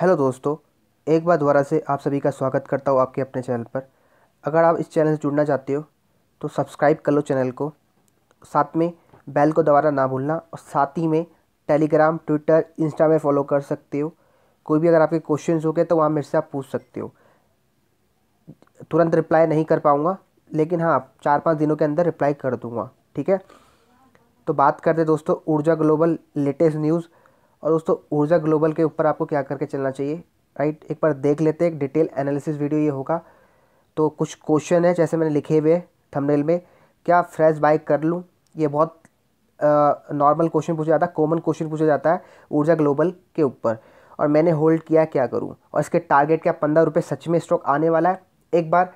hello दोस्तों एक बार दोबारा से आप सभी का स्वागत करता हूँ आपके अपने चैनल पर अगर आप इस चैनल से जुड़ना चाहते हो तो सब्सक्राइब कर लो चैनल को साथ में बेल को दोबारा ना भूलना और साथ ही में टेलीग्राम ट्विटर इंस्टा में फॉलो कर सकते हो कोई भी अगर आपके क्वेश्चन हो गए तो वहाँ मेरे से आप पूछ सकते हो तुरंत रिप्लाई नहीं कर पाऊँगा लेकिन हाँ चार पाँच दिनों के अंदर रिप्लाई कर दूँगा ठीक है तो बात करते दोस्तों ऊर्जा ग्लोबल लेटेस्ट न्यूज़ और दोस्तों ऊर्जा ग्लोबल के ऊपर आपको क्या करके चलना चाहिए राइट एक बार देख लेते हैं एक डिटेल एनालिसिस वीडियो ये होगा तो कुछ क्वेश्चन है जैसे मैंने लिखे हुए थंबनेल में क्या फ्रेश बाइक कर लूँ ये बहुत नॉर्मल क्वेश्चन पूछा जाता है कॉमन क्वेश्चन पूछा जाता है ऊर्जा ग्लोबल के ऊपर और मैंने होल्ड किया क्या करूँ और इसके टारगेट क्या पंद्रह रुपये सच में स्टॉक आने वाला है एक बार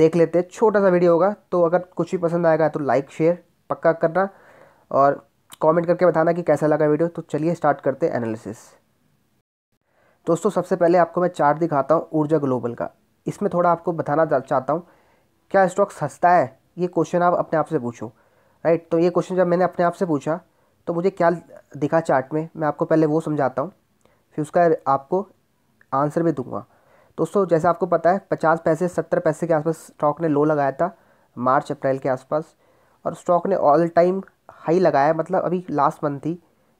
देख लेते हैं छोटा सा वीडियो होगा तो अगर कुछ भी पसंद आएगा तो लाइक शेयर पक्का करना और कमेंट करके बताना कि कैसा लगा वीडियो तो चलिए स्टार्ट करते हैं एनालिसिस दोस्तों सबसे पहले आपको मैं चार्ट दिखाता हूँ ऊर्जा ग्लोबल का इसमें थोड़ा आपको बताना चाहता हूँ क्या स्टॉक सस्ता है ये क्वेश्चन आप अपने आप से पूछो राइट तो ये क्वेश्चन जब मैंने अपने आप से पूछा तो मुझे क्या दिखा चार्ट में मैं आपको पहले वो समझाता हूँ फिर उसका आपको आंसर भी दूंगा दोस्तों जैसे आपको पता है पचास पैसे सत्तर पैसे के आसपास स्टॉक ने लो लगाया था मार्च अप्रैल के आसपास और स्टॉक ने ऑल टाइम हाई लगाया मतलब अभी लास्ट मंथ थी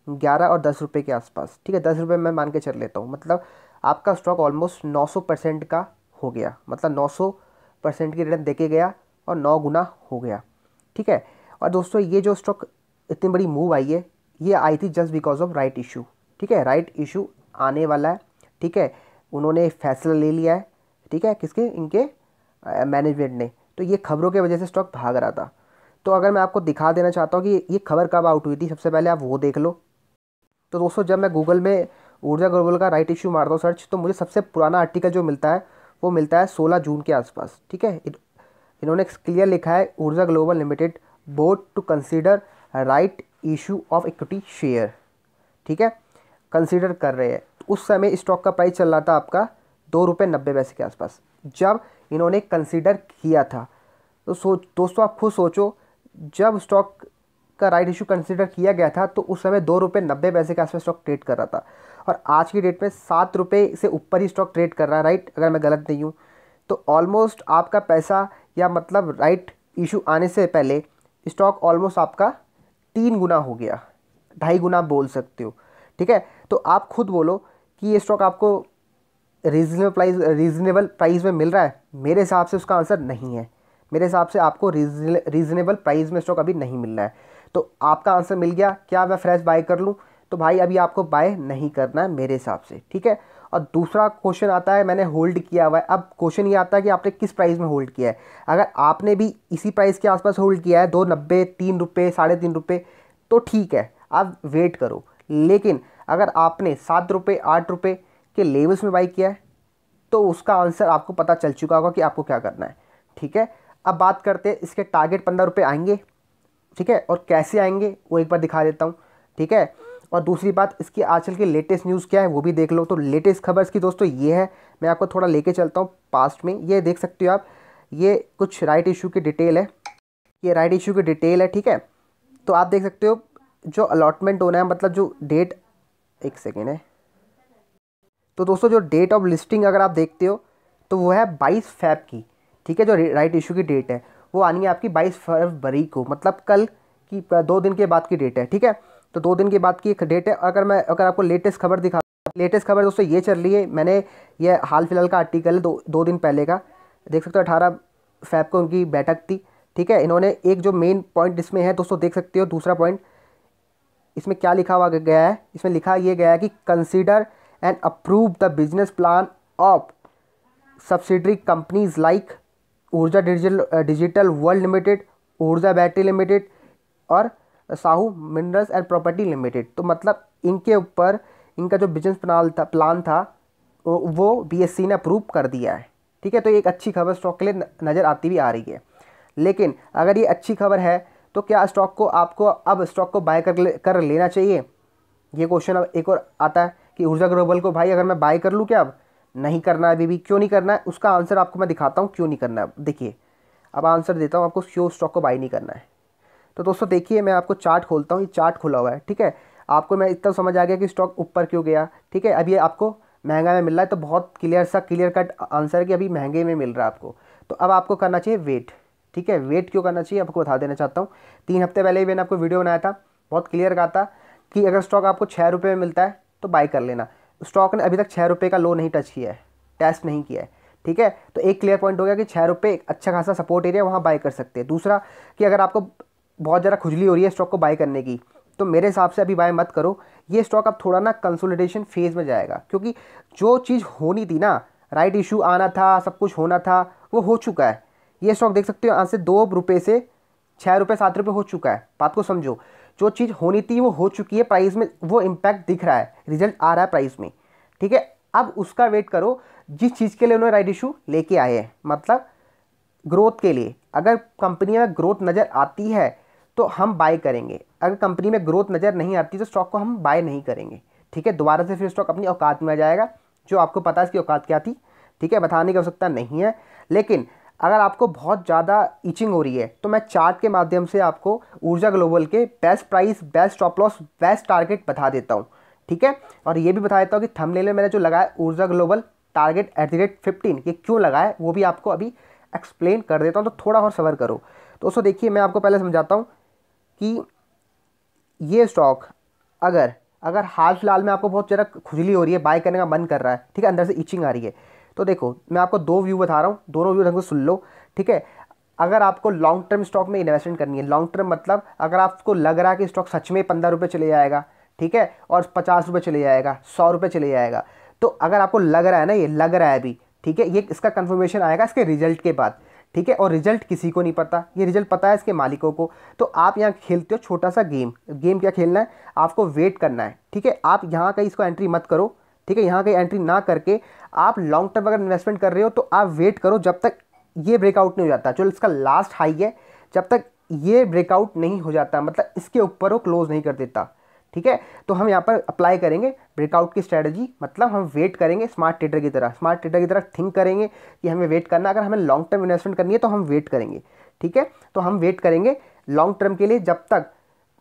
ग्यारह और दस रुपये के आसपास ठीक है दस रुपये मैं मान के चल लेता हूँ मतलब आपका स्टॉक ऑलमोस्ट नौ सौ परसेंट का हो गया मतलब नौ सौ परसेंट की रिटर्न देके गया और नौ गुना हो गया ठीक है और दोस्तों ये जो स्टॉक इतनी बड़ी मूव आई है ये आई थी just because of right issue ठीक है राइट इशू आने वाला है ठीक है उन्होंने फैसला ले लिया है ठीक है किसके इनके मैनेजमेंट ने तो ये खबरों की वजह से स्टॉक भाग रहा था तो अगर मैं आपको दिखा देना चाहता हूँ कि ये खबर कब आउट हुई थी सबसे पहले आप वो देख लो तो दोस्तों जब मैं गूगल में ऊर्जा ग्लोबल का राइट इशू मारता हूँ सर्च तो मुझे सबसे पुराना आर्टिकल जो मिलता है वो मिलता है सोलह जून के आसपास ठीक है इन्होंने क्लियर लिखा है Urja global limited board to consider right issue of equity share ठीक है कंसिडर कर रहे हैं तो उस समय स्टॉक का प्राइस चल रहा था आपका दो रुपये नब्बे पैसे के आसपास जब इन्होंने कंसिडर किया था तो सो दोस्तों आप खुद सोचो जब स्टॉक का राइट इशू कंसिडर किया गया था तो उस समय दो रुपये नब्बे पैसे के आसपास स्टॉक ट्रेड कर रहा था और आज की डेट में सात रुपये से ऊपर ही स्टॉक ट्रेड कर रहा है राइट अगर मैं गलत नहीं हूँ तो ऑलमोस्ट आपका पैसा या मतलब राइट इशू आने से पहले स्टॉक ऑलमोस्ट आपका तीन गुना हो गया ढाई गुना बोल सकते हो ठीक है तो आप खुद बोलो कि ये स्टॉक आपको रीजनेबल प्राइस रीजनेबल प्राइस में मिल रहा है मेरे हिसाब से उसका आंसर नहीं है मेरे हिसाब से आपको रीजनेबल प्राइस में स्टॉक अभी नहीं मिल रहा है तो आपका आंसर मिल गया क्या मैं फ्रेश बाय कर लूँ तो भाई अभी आपको बाय नहीं करना है मेरे हिसाब से ठीक है और दूसरा क्वेश्चन आता है मैंने होल्ड किया हुआ है अब क्वेश्चन ये आता है कि आपने किस प्राइस में होल्ड किया है अगर आपने भी इसी प्राइस के आसपास होल्ड किया है दो नब्बे तीन रुपये साढ़े तीन रुपये तो ठीक है आप वेट करो लेकिन अगर आपने सात रुपये आठ रुपये के लेवल्स में बाई किया है तो उसका आंसर आपको पता चल चुका होगा कि आपको क्या करना है ठीक है अब बात करते हैं इसके टारगेट पंद्रह रुपये आएंगे ठीक है और कैसे आएंगे वो एक बार दिखा देता हूँ ठीक है और दूसरी बात इसकी आजकल की लेटेस्ट न्यूज़ क्या है वो भी देख लो तो लेटेस्ट खबर की दोस्तों ये है मैं आपको थोड़ा लेके चलता हूँ पास्ट में ये देख सकते हो आप ये कुछ राइट इशू की डिटेल है ये राइट इशू की डिटेल है ठीक है तो आप देख सकते हो जो अलॉटमेंट होना है मतलब जो डेट एक सेकेंड है तो दोस्तों जो डेट ऑफ लिस्टिंग अगर आप देखते हो तो वो है बाईस फैब की ठीक है जो राइट इशू की डेट है वो आनी है आपकी बाईस फरवरी को मतलब कल की दो दिन के बाद की डेट है ठीक है तो दो दिन के बाद की एक डेट है अगर मैं अगर आपको लेटेस्ट खबर दिखा लेटेस्ट खबर दोस्तों ये चल रही है मैंने ये हाल फिलहाल का आर्टिकल है दो दो दिन पहले का देख सकते हो अठारह फैब को उनकी बैठक थी ठीक है इन्होंने एक जो मेन पॉइंट इसमें है दोस्तों देख सकते हो दूसरा पॉइंट इसमें क्या लिखा हुआ गया है इसमें लिखा ये गया है कि consider and approve the business plan of subsidiary companies like Urja digital digital world limited Urja battery limited और Sahu minerals and property limited तो मतलब इनके ऊपर इनका जो बिजनेस प्लान था प्लान था वो बीएससी ने अप्रूव कर दिया है ठीक है तो एक अच्छी खबर स्टॉक के लिए नज़र आती भी आ रही है लेकिन अगर ये अच्छी खबर है तो क्या स्टॉक को आपको अब स्टॉक को बाय कर ले, कर लेना चाहिए ये क्वेश्चन अब एक और आता है कि ऊर्जा ग्लोबल को भाई अगर मैं बाय कर लूँ क्या अब नहीं करना है अभी भी क्यों नहीं करना है उसका आंसर आपको मैं दिखाता हूँ क्यों नहीं करना है देखिए अब आंसर देता हूँ आपको क्यों स्टॉक को बाई नहीं करना है तो दोस्तों देखिए मैं आपको चार्ट खोलता हूँ ये चार्ट खुला हुआ है ठीक है आपको मैं इतना समझ आ गया कि स्टॉक ऊपर क्यों गया ठीक है अभी आपको महंगा में मिल रहा है तो बहुत क्लियर सा क्लियर कट आंसर है कि अभी महंगे में मिल रहा है आपको तो अब आपको करना चाहिए वेट ठीक है वेट क्यों करना चाहिए आपको बता देना चाहता हूँ तीन हफ्ते पहले ही मैंने आपको वीडियो बनाया था बहुत क्लियर कहा था कि अगर स्टॉक आपको छः रुपये में मिलता है तो बाई कर लेना स्टॉक ने अभी तक छः रुपये का लो नहीं टच किया है टेस्ट नहीं किया है ठीक है तो एक क्लियर पॉइंट हो गया कि छः रुपये एक अच्छा खासा सपोर्ट एरिया वहाँ बाय कर सकते हैं दूसरा कि अगर आपको बहुत ज़्यादा खुजली हो रही है स्टॉक को बाय करने की तो मेरे हिसाब से अभी बाय मत करो ये स्टॉक अब थोड़ा ना कंसोलिडेशन फेज़ में जाएगा क्योंकि जो चीज़ होनी थी ना राइट इशू आना था सब कुछ होना था वो हो चुका है ये स्टॉक देख सकते हो यहाँ से दो रुपये से छः रुपये सात रुपये हो चुका है बात को समझो जो चीज़ होनी थी वो हो चुकी है प्राइस में वो इम्पैक्ट दिख रहा है रिजल्ट आ रहा है प्राइस में ठीक है अब उसका वेट करो जिस चीज़ के लिए उन्होंने राइट इशू लेके आए हैं मतलब ग्रोथ के लिए अगर कंपनी में ग्रोथ नज़र आती है तो हम बाय करेंगे अगर कंपनी में ग्रोथ नज़र नहीं आती तो स्टॉक को हम बाय नहीं करेंगे ठीक है दोबारा से फिर स्टॉक अपनी औकात में आ जाएगा जो आपको पता है इसकी औकात क्या थी ठीक है बताने की आवश्यकता नहीं है लेकिन अगर आपको बहुत ज़्यादा इचिंग हो रही है तो मैं चार्ट के माध्यम से आपको ऊर्जा ग्लोबल के best price best stop loss best target बता देता हूँ ठीक है और ये भी बता देता हूँ कि थंबनेल में मैंने जो लगाया Urja global target at the rate fifteen ये क्यों लगाया वो भी आपको अभी एक्सप्लेन कर देता हूँ तो थोड़ा और सवर करो तो उसको देखिए मैं आपको पहले समझाता हूँ कि ये स्टॉक अगर अगर हाल फिलहाल में आपको बहुत ज़्यादा खुजली हो रही है बाय करने का मन कर रहा है ठीक है अंदर से इचिंग आ रही है तो देखो मैं आपको दो व्यू बता रहा हूँ दोनों व्यू ढंग से सुन लो ठीक है अगर आपको लॉन्ग टर्म स्टॉक में इन्वेस्टमेंट करनी है लॉन्ग टर्म मतलब अगर आपको लग रहा है कि स्टॉक सच में पंद्रह रुपये चले जाएगा ठीक है और पचास रुपये चले जाएगा सौ रुपये चले जाएगा तो अगर आपको लग रहा है ना ये लग रहा है अभी ठीक है ये इसका कन्फर्मेशन आएगा इसके रिजल्ट के बाद ठीक है और रिजल्ट किसी को नहीं पता ये रिजल्ट पता है इसके मालिकों को तो आप यहाँ खेलते हो छोटा सा गेम गेम क्या खेलना है आपको वेट करना है ठीक है आप यहाँ कहीं इसको एंट्री मत करो ठीक है यहाँ कहीं एंट्री ना करके आप लॉन्ग टर्म अगर इन्वेस्टमेंट कर रहे हो तो आप वेट करो जब तक ये ब्रेकआउट नहीं हो जाता चलो इसका लास्ट हाई है जब तक ये ब्रेकआउट नहीं हो जाता मतलब इसके ऊपर वो क्लोज़ नहीं कर देता ठीक है तो हम यहाँ पर अप्लाई करेंगे ब्रेकआउट की स्ट्रैटेजी मतलब हम वेट करेंगे स्मार्ट ट्रेडर की तरह स्मार्ट ट्रेडर की तरह थिंक करेंगे कि हमें वेट करना अगर हमें लॉन्ग टर्म इन्वेस्टमेंट करनी है तो हम वेट करेंगे ठीक है तो हम वेट करेंगे लॉन्ग टर्म के लिए जब तक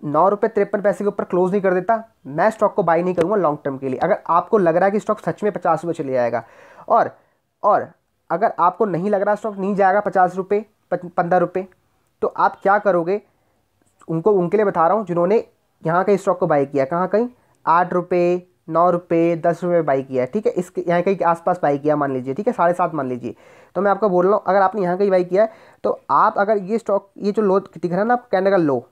नौ रुपये तिरपन पैसे के ऊपर क्लोज नहीं कर देता मैं स्टॉक को बाई नहीं करूँगा लॉन्ग टर्म के लिए अगर आपको लग रहा है कि स्टॉक सच में पचास रुपये चले जाएगा और और अगर आपको नहीं लग रहा स्टॉक नहीं जाएगा पचास रुपये पंद्रह रुपये तो आप क्या करोगे उनको उनके लिए बता रहा हूँ जिन्होंने यहाँ कहीं स्टॉक को बाई किया कहाँ कहीं आठ रुपये नौ रुपये दस रुपये में बाई किया है ठीक है इसके यहाँ कहीं आसपास बाई किया मान लीजिए ठीक है साढ़े सात मान लीजिए तो मैं आपको बोल रहा हूँ अगर आपने यहाँ कहीं बाई किया है तो आप अगर ये स्टॉक ये जो लो दिख रहा है ना आप कैंडल लो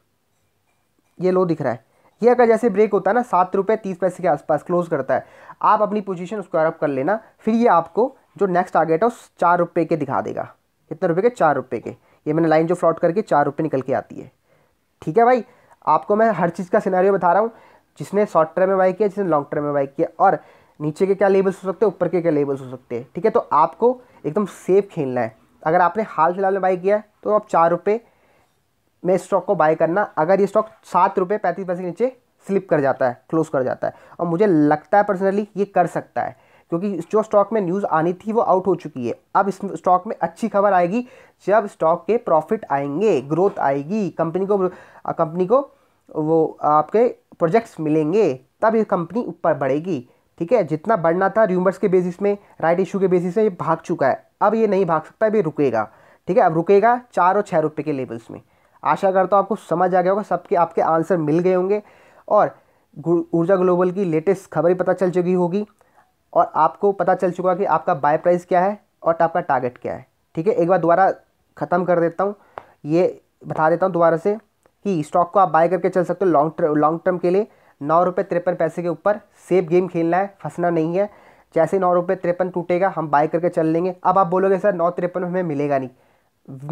ये लो दिख रहा है ये अगर जैसे ब्रेक होता है ना सात रुपये तीस पैसे के आसपास क्लोज करता है आप अपनी पोजीशन उसको अरब कर लेना फिर ये आपको जो नेक्स्ट टारगेट है उस चार रुपये के दिखा देगा कितने रुपये के चार रुपये के ये मैंने लाइन जो फ्लॉट करके चार रुपये निकल के आती है ठीक है भाई आपको मैं हर चीज़ का सिनारी बता रहा हूँ जिसने शॉर्ट टर्म में बाई किया जिसने लॉन्ग टर्म में बाई किया और नीचे के क्या लेबल्स हो सकते हैं ऊपर के क्या लेबल्स हो सकते हैं ठीक है तो आपको एकदम सेफ खेलना है अगर आपने हाल फिलहाल में बाई किया है तो आप चार रुपये इस स्टॉक को बाय करना अगर ये स्टॉक सात रुपये पैंतीस पैसे के नीचे स्लिप कर जाता है क्लोज कर जाता है और मुझे लगता है पर्सनली ये कर सकता है क्योंकि जो स्टॉक में न्यूज़ आनी थी वो आउट हो चुकी है अब इस स्टॉक में अच्छी खबर आएगी जब स्टॉक के प्रॉफिट आएंगे ग्रोथ आएगी कंपनी को कंपनी को वो आपके प्रोजेक्ट्स मिलेंगे तब ये कंपनी ऊपर बढ़ेगी ठीक है जितना बढ़ना था र्यूमर्स के बेसिस में राइट इशू के बेसिस में ये भाग चुका है अब ये नहीं भाग सकता ये रुकेगा ठीक है अब रुकेगा चार और छः रुपये के लेवल्स में आशा करता हूँ आपको समझ आ गया होगा सबके आपके आंसर मिल गए होंगे और ऊर्जा ग्लोबल की लेटेस्ट ही पता चल चुकी होगी और आपको पता चल चुका कि आपका बाय प्राइस क्या है और आपका टारगेट क्या है ठीक है एक बार दोबारा ख़त्म कर देता हूँ ये बता देता हूँ दोबारा से कि स्टॉक को आप बाय करके चल सकते हो लॉन्ग टर्म लॉन्ग टर्म के लिए नौ रुपये तिरपन पैसे के ऊपर सेफ गेम खेलना है फंसना नहीं है जैसे नौ रुपये तिरपन टूटेगा हम बाय करके चल लेंगे अब आप बोलोगे सर नौ तिरपन हमें मिलेगा नहीं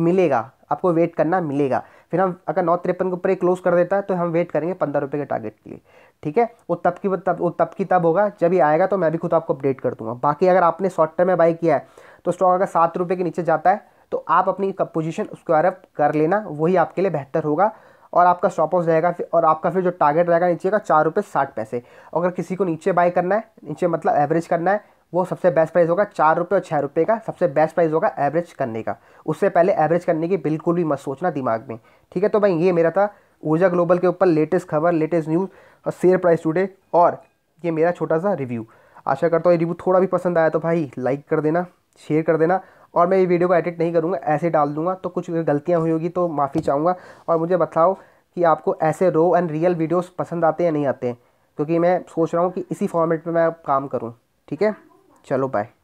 मिलेगा आपको वेट करना मिलेगा फिर हम अगर नौ तिरपन के ऊपर क्लोज कर देता है तो हम वेट करेंगे पंद्रह रुपये के टारगेट के लिए ठीक है वो तब की तब वो तब की तब होगा जब ही आएगा तो मैं भी खुद आपको अपडेट कर दूंगा बाकी अगर आपने शॉर्ट टर्म में बाई किया है तो स्टॉक अगर सात रुपये के नीचे जाता है तो आप अपनी पोजिशन उसके बारे कर लेना वही आपके लिए बेहतर होगा और आपका स्टॉप ऑफ रहेगा फिर और आपका फिर जो टारगेट रहेगा नीचे का चार रुपये साठ पैसे अगर किसी को नीचे बाई करना है नीचे मतलब एवरेज करना है वो सबसे बेस्ट प्राइस होगा चार रुपये और छः रुपये का सबसे बेस्ट प्राइस होगा एवरेज करने का उससे पहले एवरेज करने की बिल्कुल भी मत सोचना दिमाग में ठीक है तो भाई ये मेरा था ऊर्जा ग्लोबल के ऊपर लेटेस्ट खबर लेटेस्ट न्यूज़ और शेयर प्राइस टूडे और ये मेरा छोटा सा रिव्यू आशा करता हूँ ये रिव्यू थोड़ा भी पसंद आया तो भाई लाइक कर देना शेयर कर देना और मैं ये वीडियो को एडिट नहीं करूँगा ऐसे डाल दूँगा तो कुछ गलतियाँ हुई होगी तो माफ़ी चाहूँगा और मुझे बताओ कि आपको ऐसे रो एंड रियल वीडियोस पसंद आते हैं या नहीं आते हैं क्योंकि मैं सोच रहा हूँ कि इसी फॉर्मेट में मैं काम करूँ ठीक है चलो बाय